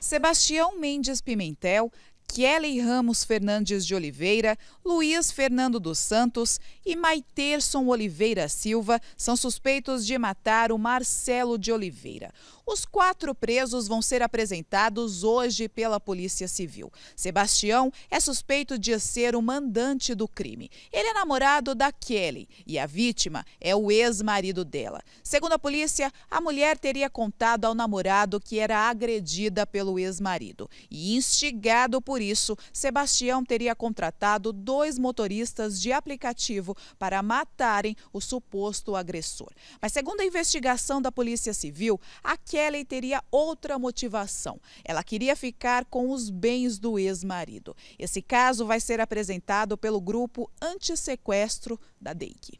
Sebastião Mendes Pimentel Kelly Ramos Fernandes de Oliveira, Luiz Fernando dos Santos e Maiterson Oliveira Silva são suspeitos de matar o Marcelo de Oliveira. Os quatro presos vão ser apresentados hoje pela Polícia Civil. Sebastião é suspeito de ser o mandante do crime. Ele é namorado da Kelly e a vítima é o ex-marido dela. Segundo a polícia, a mulher teria contado ao namorado que era agredida pelo ex-marido e instigado por por isso, Sebastião teria contratado dois motoristas de aplicativo para matarem o suposto agressor. Mas, segundo a investigação da Polícia Civil, a Kelly teria outra motivação. Ela queria ficar com os bens do ex-marido. Esse caso vai ser apresentado pelo grupo Antissequestro da DEIC.